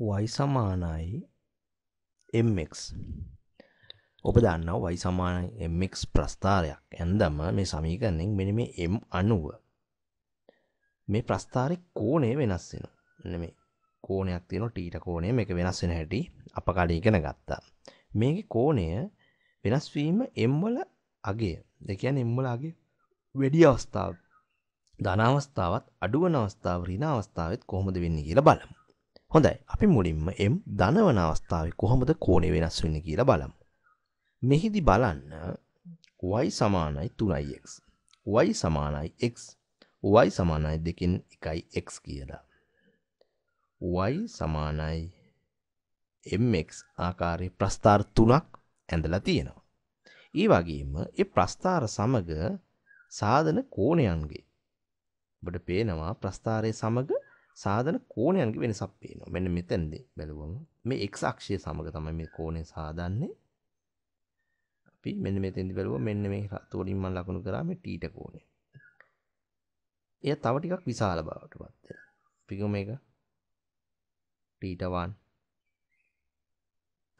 y සමානයි mx ඔබ දන්නවා y සමානයි mx ප්‍රස්ථාරයක් ඇන්දම මේ සමීකරණයෙන් මෙන්න මේ m අණුව මේ ප්‍රස්ථාරේ කෝණය වෙනස් වෙනවා. මෙන්න මේ කෝණයක් තියෙනවා තීට කෝණය මේක වෙනස් වෙන හැටි අප කලින් ඉගෙන ගත්තා. මේකේ කෝණය වෙනස් වීම m වල අගය. ඒ කියන්නේ m වල අගය වැඩි අවස්ථාව. ධන අවස්ථාවත් අඩු වෙන අවස්ථාව ඍණ අවස්ථාවෙත් කොහොමද වෙන්නේ කියලා බලමු. හොඳයි. අපි මුලින්ම M ධනවන අවස්ථාවේ කොහොමද කෝණය වෙනස් වෙන්නේ කියලා බලමු. මෙහිදී බලන්න y 3x y x y 2කින් 1x කියලා. y mx ආකාරයේ ප්‍රස්ථාර තුනක් ඇඳලා තියෙනවා. ඒ වගේම ඒ ප්‍රස්ථාර සමග සාධන කෝණයන්ගේ ඔබට පේනවා ප්‍රස්ථාරයේ සමග සාධන කෝණයන්ගේ වෙනසක් පේනවා. මෙන්න මෙතෙන්දී බලුවම මේ x අක්ෂය සමග තමයි මේ කෝණය සාදන්නේ. අපි මෙන්න මෙතෙන්දී බලුවම මෙන්න මේ රතු වලින් මම ලකුණු කරා මේ තීට කෝණය. එය තව ටිකක් විශාල බවටපත් වෙනවා. අපි මේක තීට 1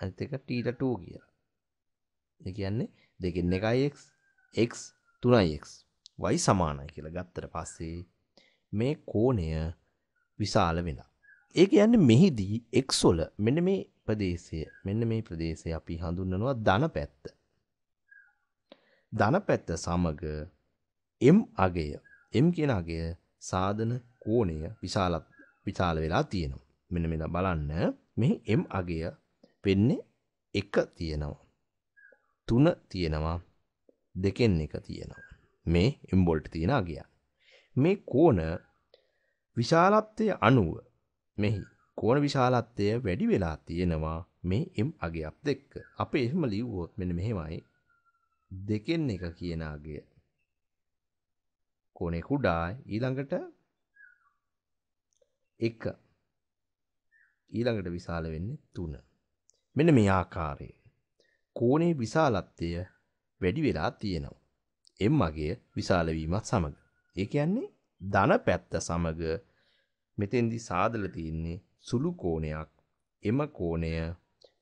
අනිත් එක තීට 2 කියලා. ඒ කියන්නේ දෙකෙන් එකයි x x 3x y සමානයි කියලා ගත්තට පස්සේ මේ කෝණය විශාල වෙලා. ඒ කියන්නේ මෙහිදී එක්සොල මෙන්න මේ ප්‍රදේශය මෙන්න මේ ප්‍රදේශය අපි හඳුන්වනවා ධන පැත්ත. ධන පැත්ත සමග M අගය M කියන අගය සාධන කෝණය විශාල විශාල වෙලා තියෙනවා. මෙන්න මෙන්න බලන්න මේ M අගය වෙන්නේ 1 තියෙනවා. 3 තියෙනවා. දෙකෙන් එක තියෙනවා. මේ M වෝල්ට් තියෙන අගය. මේ කෝණ විශාලත්වය අනුව මෙහි කෝණ විශාලත්වය වැඩි වෙලා තියෙනවා මේ m අගයත් එක්ක. අපි එහෙම ලිව්වොත් මෙන්න මෙහෙමයි. දෙකෙන් එක කියන අගය. කෝණේ කුඩායි ඊළඟට 1 ඊළඟට විශාල වෙන්නේ 3. මෙන්න මේ ආකාරයේ කෝණේ විශාලත්වය වැඩි වෙලා තියෙනවා. m අගය විශාල වීමත් සමග. ඒ කියන්නේ ධන පැත්ත සමග මෙතෙන්දි සාදල තියෙන්නේ සුළු කෝණයක් එම කෝණය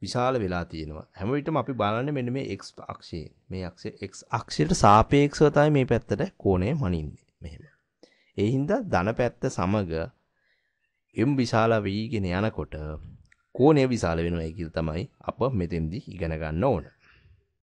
විශාල වෙලා තියෙනවා හැම විටම අපි බලන්නේ මෙන්න මේ x අක්ෂයේ මේ අක්ෂය x අක්ෂයට සාපේක්ෂව තමයි මේ පැත්තට කෝණය මනින්නේ මෙහෙම ඒ හින්දා ධන පැත්ත සමග එම් විශාල වීගෙන යනකොට කෝණය විශාල වෙනවා කියලා තමයි අප මෙතෙන්දි ඉගෙන ගන්න ඕනේ